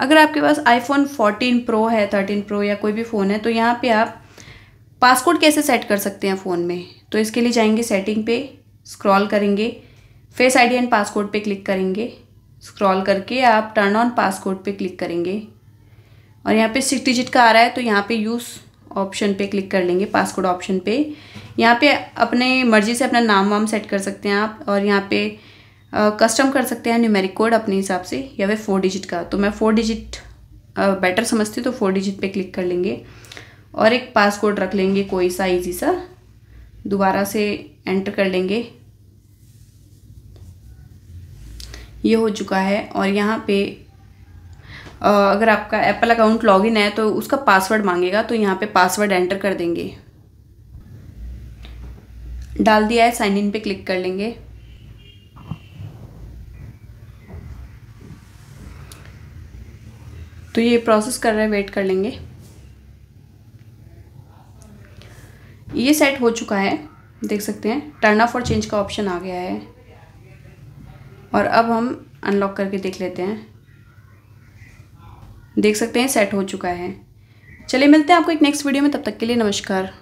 अगर आपके पास iPhone 14 pro है 13 प्रो या कोई भी फ़ोन है तो यहाँ पे आप पासकोड कैसे सेट कर सकते हैं फ़ोन में तो इसके लिए जाएंगे सेटिंग पे स्क्रॉल करेंगे फेस आईडी एंड पासकोड पे क्लिक करेंगे स्क्रॉल करके आप टर्न ऑन पासकोड पे क्लिक करेंगे और यहाँ पे सिक्स डिजिट का आ रहा है तो यहाँ पे यूज़ ऑप्शन पे क्लिक कर लेंगे पासकोड ऑप्शन पे यहाँ पे अपने मर्ज़ी से अपना नाम वाम सेट कर सकते हैं आप और यहाँ पर कस्टम कर सकते हैं न्यूमेरिक कोड अपने हिसाब से या वे फोर डिजिट का तो मैं फोर डिजिट बेटर समझती हूँ तो फोर डिजिट पे क्लिक कर लेंगे और एक पासकोड रख लेंगे कोई सा इजी सा दोबारा से एंटर कर लेंगे ये हो चुका है और यहाँ पे अगर आपका एप्पल अकाउंट लॉगिन है तो उसका पासवर्ड मांगेगा तो यहाँ पे पासवर्ड एंटर कर देंगे डाल दिया है साइन इन पे क्लिक कर लेंगे तो ये प्रोसेस कर रहे हैं वेट कर लेंगे ये सेट हो चुका है देख सकते हैं टर्न ऑफ और चेंज का ऑप्शन आ गया है और अब हम अनलॉक करके देख लेते हैं देख सकते हैं सेट हो चुका है चलिए मिलते हैं आपको एक नेक्स्ट वीडियो में तब तक के लिए नमस्कार